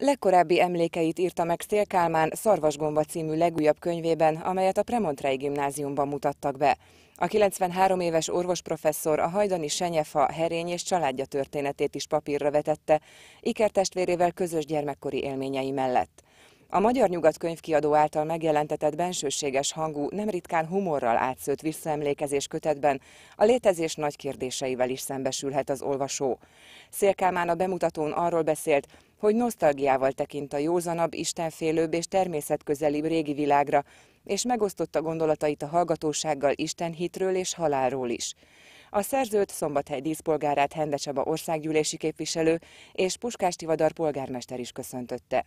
Legkorábbi emlékeit írta meg Szél Kálmán Szarvasgomba című legújabb könyvében, amelyet a Premontrei gimnáziumban mutattak be. A 93 éves orvosprofesszor a hajdani senyefa, herény és családja történetét is papírra vetette, ikertestvérével közös gyermekkori élményei mellett. A Magyar Nyugat könyvkiadó által megjelentetett bensőséges hangú, nem ritkán humorral átszőtt visszaemlékezés kötetben a létezés nagy kérdéseivel is szembesülhet az olvasó. Szélkámán a bemutatón arról beszélt, hogy nosztalgiával tekint a józanabb, istenfélőbb és természetközelibb régi világra, és megosztotta gondolatait a hallgatósággal istenhitről és halálról is. A szerzőt Szombathely díszpolgárát Hendeseba országgyűlési képviselő és Puskás Tivadar polgármester is köszöntötte.